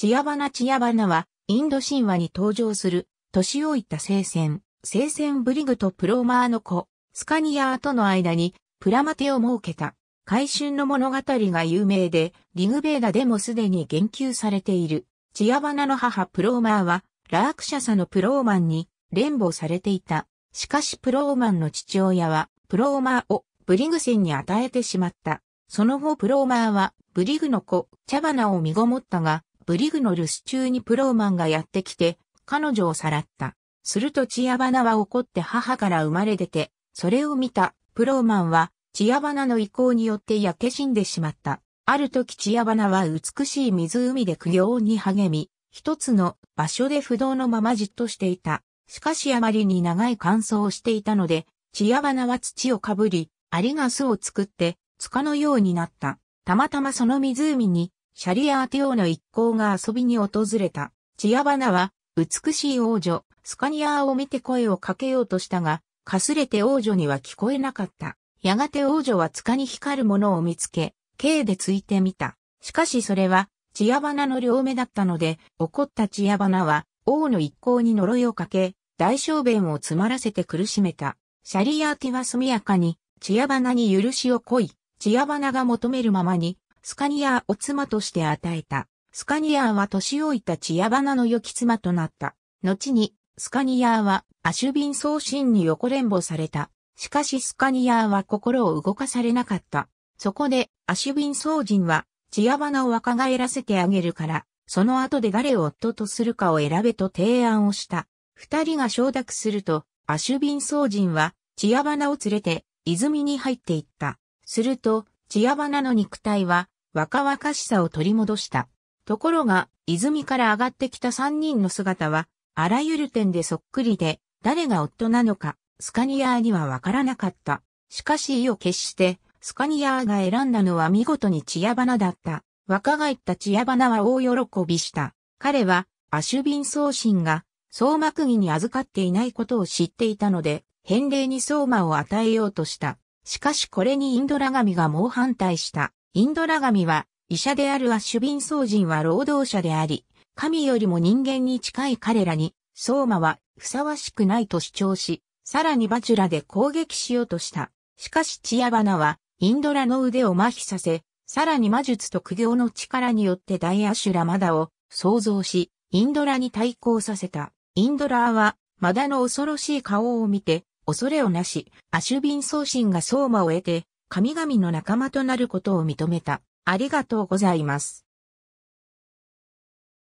チアバナチアバナは、インド神話に登場する、年老いた聖戦、聖戦ブリグとプローマーの子、スカニアーとの間に、プラマテを設けた、回春の物語が有名で、リグベーダでもすでに言及されている。チアバナの母プローマーは、ラークシャサのプローマンに、連暴されていた。しかしプローマンの父親は、プローマーをブリグセンに与えてしまった。その後プローマーは、ブリグの子、チャバナを身ごもったが、ブリグの留守中にプローマンがやってきて、彼女をさらった。するとチアバナは怒って母から生まれ出て、それを見たプローマンは、チアバナの意向によって焼け死んでしまった。ある時チアバナは美しい湖で苦行に励み、一つの場所で不動のままじっとしていた。しかしあまりに長い乾燥をしていたので、チアバナは土をかぶり、アリが巣を作って、塚のようになった。たまたまその湖にシャリアーティオの一行が遊びに訪れた。チアバナは、美しい王女、スカニアーを見て声をかけようとしたが、かすれて王女には聞こえなかった。やがて王女は塚に光るものを見つけ、刑でついてみた。しかしそれは、チアバナの両目だったので、怒ったチアバナは、王の一行に呪いをかけ、大小便を詰まらせて苦しめた。シャリアーティは速やかに、チアバナに許しをこい、チアバナが求めるままに、スカニアーを妻として与えた。スカニアーは年老いたチヤバナの良き妻となった。後に、スカニアーはアシュビン送信に横連母された。しかしスカニアーは心を動かされなかった。そこで、アシュビン送人は、チヤバナを若返らせてあげるから、その後で誰を夫とするかを選べと提案をした。二人が承諾すると、アシュビン僧人は、チヤバナを連れて、泉に入っていった。すると、チアバナの肉体は若々しさを取り戻した。ところが、泉から上がってきた3人の姿は、あらゆる点でそっくりで、誰が夫なのか、スカニアーにはわからなかった。しかし意を決して、スカニアーが選んだのは見事にチアバナだった。若返ったチアバナは大喜びした。彼は、アシュビン送神が、相馬区議に預かっていないことを知っていたので、返礼に相馬を与えようとした。しかしこれにインドラ神が猛反対した。インドラ神は、医者であるアシュビン僧人は労働者であり、神よりも人間に近い彼らに、相馬はふさわしくないと主張し、さらにバチュラで攻撃しようとした。しかしチアバナは、インドラの腕を麻痺させ、さらに魔術と苦行の力によってダイアシュラマダを創造し、インドラに対抗させた。インドラは、マダの恐ろしい顔を見て、恐れをなし、アシュビン送信が相馬を得て、神々の仲間となることを認めた。ありがとうございます。